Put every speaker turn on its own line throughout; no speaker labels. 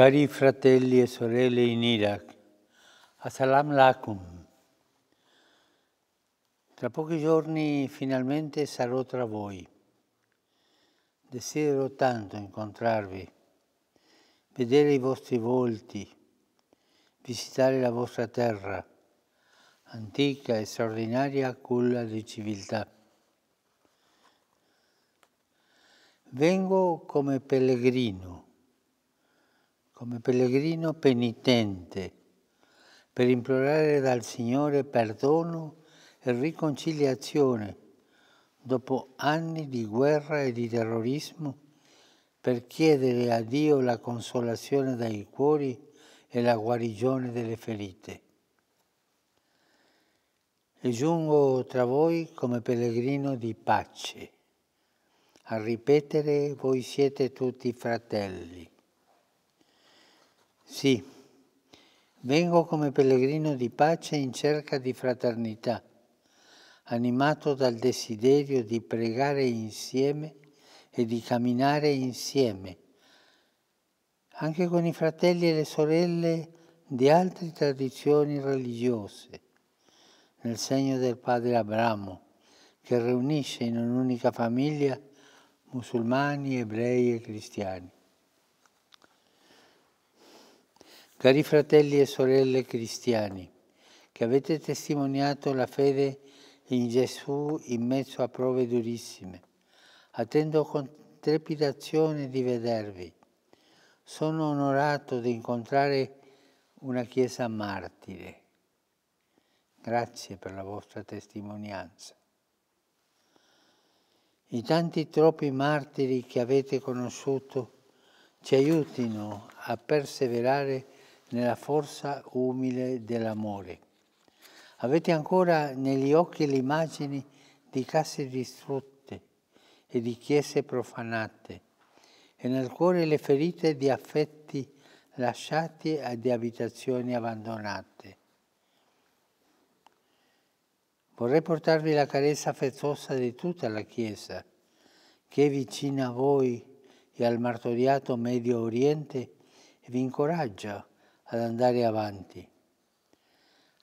Cari fratelli e sorelle in Iraq, Assalam alaikum. Tra pochi giorni finalmente sarò tra voi. Desidero tanto incontrarvi, vedere i vostri volti, visitare la vostra terra, antica e straordinaria culla di civiltà. Vengo come pellegrino come pellegrino penitente per implorare dal Signore perdono e riconciliazione dopo anni di guerra e di terrorismo per chiedere a Dio la consolazione dai cuori e la guarigione delle ferite. E giungo tra voi come pellegrino di pace. A ripetere voi siete tutti fratelli. Sì, vengo come pellegrino di pace in cerca di fraternità, animato dal desiderio di pregare insieme e di camminare insieme, anche con i fratelli e le sorelle di altre tradizioni religiose, nel segno del padre Abramo, che riunisce in un'unica famiglia musulmani, ebrei e cristiani. Cari fratelli e sorelle cristiani, che avete testimoniato la fede in Gesù in mezzo a prove durissime, attendo con trepidazione di vedervi. Sono onorato di incontrare una Chiesa martire. Grazie per la vostra testimonianza. I tanti troppi martiri che avete conosciuto ci aiutino a perseverare nella forza umile dell'amore. Avete ancora negli occhi le immagini di case distrutte e di chiese profanate e nel cuore le ferite di affetti lasciati e di abitazioni abbandonate. Vorrei portarvi la carezza affettuosa di tutta la Chiesa, che è vicina a voi e al martoriato Medio Oriente e vi incoraggia ad andare avanti,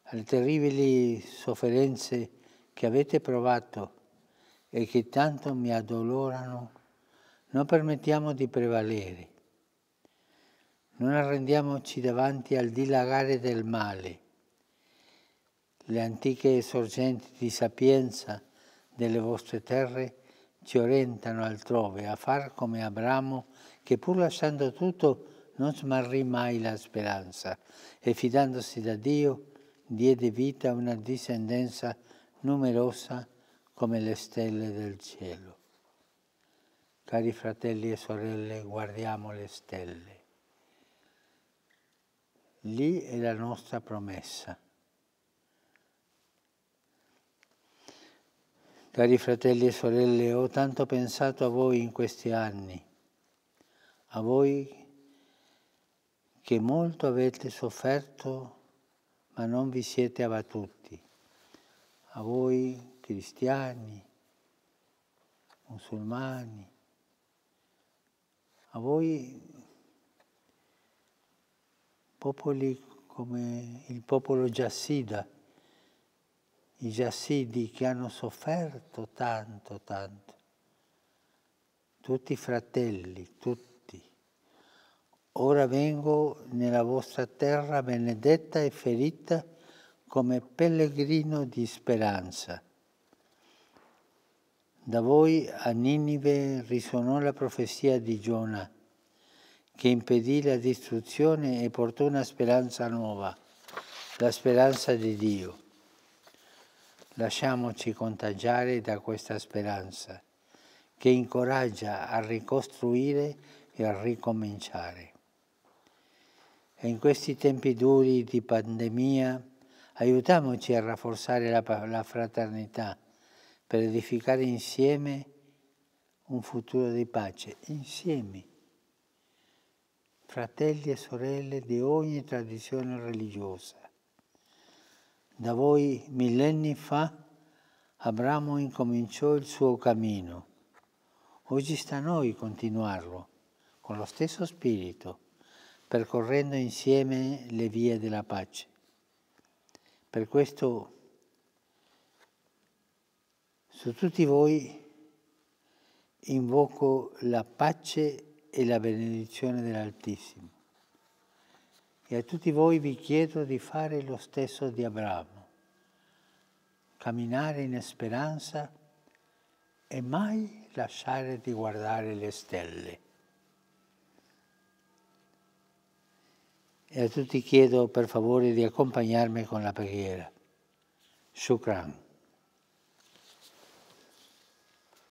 alle terribili sofferenze che avete provato e che tanto mi addolorano, non permettiamo di prevalere, non arrendiamoci davanti al dilagare del male. Le antiche sorgenti di sapienza delle vostre terre ci orientano altrove a far come Abramo, che pur lasciando tutto non smarrì mai la speranza e fidandosi da Dio diede vita a una discendenza numerosa come le stelle del cielo. Cari fratelli e sorelle, guardiamo le stelle. Lì è la nostra promessa. Cari fratelli e sorelle, ho tanto pensato a voi in questi anni, a voi che molto avete sofferto ma non vi siete abbattuti. A voi cristiani, musulmani, a voi popoli come il popolo Jassida, i Jassidi che hanno sofferto tanto, tanto, tutti fratelli, tutti Ora vengo nella vostra terra benedetta e ferita come pellegrino di speranza. Da voi a Ninive risuonò la profezia di Giona, che impedì la distruzione e portò una speranza nuova, la speranza di Dio. Lasciamoci contagiare da questa speranza, che incoraggia a ricostruire e a ricominciare in questi tempi duri di pandemia aiutiamoci a rafforzare la, la fraternità per edificare insieme un futuro di pace, insieme, fratelli e sorelle di ogni tradizione religiosa. Da voi millenni fa Abramo incominciò il suo cammino. Oggi sta a noi continuarlo con lo stesso spirito percorrendo insieme le vie della pace. Per questo su tutti voi invoco la pace e la benedizione dell'Altissimo. E a tutti voi vi chiedo di fare lo stesso di Abramo, camminare in speranza e mai lasciare di guardare le stelle. e a tutti chiedo per favore di accompagnarmi con la preghiera. Shukran.